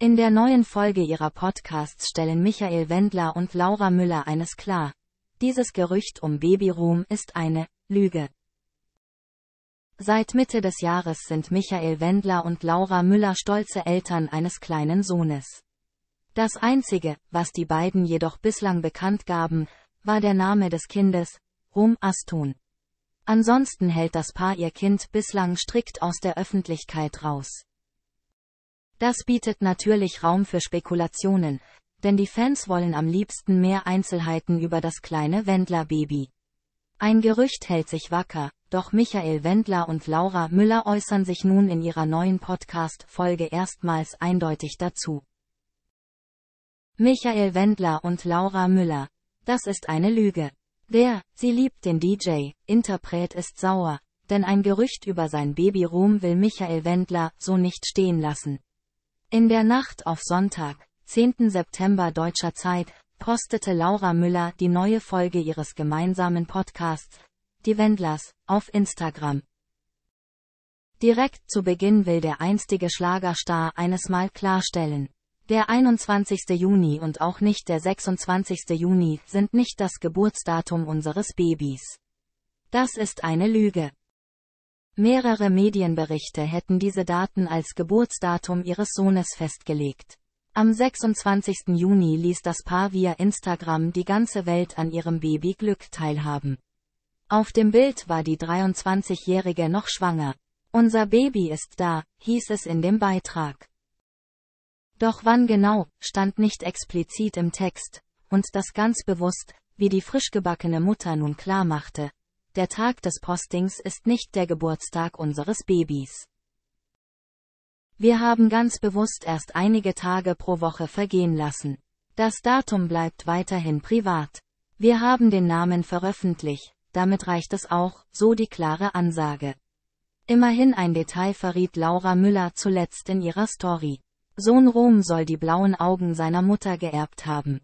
In der neuen Folge ihrer Podcasts stellen Michael Wendler und Laura Müller eines klar. Dieses Gerücht um Babyruhm ist eine Lüge. Seit Mitte des Jahres sind Michael Wendler und Laura Müller stolze Eltern eines kleinen Sohnes. Das Einzige, was die beiden jedoch bislang bekannt gaben, war der Name des Kindes, Rom Aston. Ansonsten hält das Paar ihr Kind bislang strikt aus der Öffentlichkeit raus. Das bietet natürlich Raum für Spekulationen, denn die Fans wollen am liebsten mehr Einzelheiten über das kleine Wendler-Baby. Ein Gerücht hält sich wacker, doch Michael Wendler und Laura Müller äußern sich nun in ihrer neuen Podcast-Folge erstmals eindeutig dazu. Michael Wendler und Laura Müller. Das ist eine Lüge. Der, sie liebt den DJ, Interpret ist sauer, denn ein Gerücht über sein Baby Ruhm will Michael Wendler so nicht stehen lassen. In der Nacht auf Sonntag, 10. September deutscher Zeit, postete Laura Müller die neue Folge ihres gemeinsamen Podcasts, Die Wendlers, auf Instagram. Direkt zu Beginn will der einstige Schlagerstar eines Mal klarstellen. Der 21. Juni und auch nicht der 26. Juni sind nicht das Geburtsdatum unseres Babys. Das ist eine Lüge. Mehrere Medienberichte hätten diese Daten als Geburtsdatum ihres Sohnes festgelegt. Am 26. Juni ließ das Paar via Instagram die ganze Welt an ihrem Baby Glück teilhaben. Auf dem Bild war die 23-Jährige noch schwanger. Unser Baby ist da, hieß es in dem Beitrag. Doch wann genau, stand nicht explizit im Text, und das ganz bewusst, wie die frischgebackene Mutter nun klarmachte, der Tag des Postings ist nicht der Geburtstag unseres Babys. Wir haben ganz bewusst erst einige Tage pro Woche vergehen lassen. Das Datum bleibt weiterhin privat. Wir haben den Namen veröffentlicht, damit reicht es auch, so die klare Ansage. Immerhin ein Detail verriet Laura Müller zuletzt in ihrer Story. Sohn Rom soll die blauen Augen seiner Mutter geerbt haben.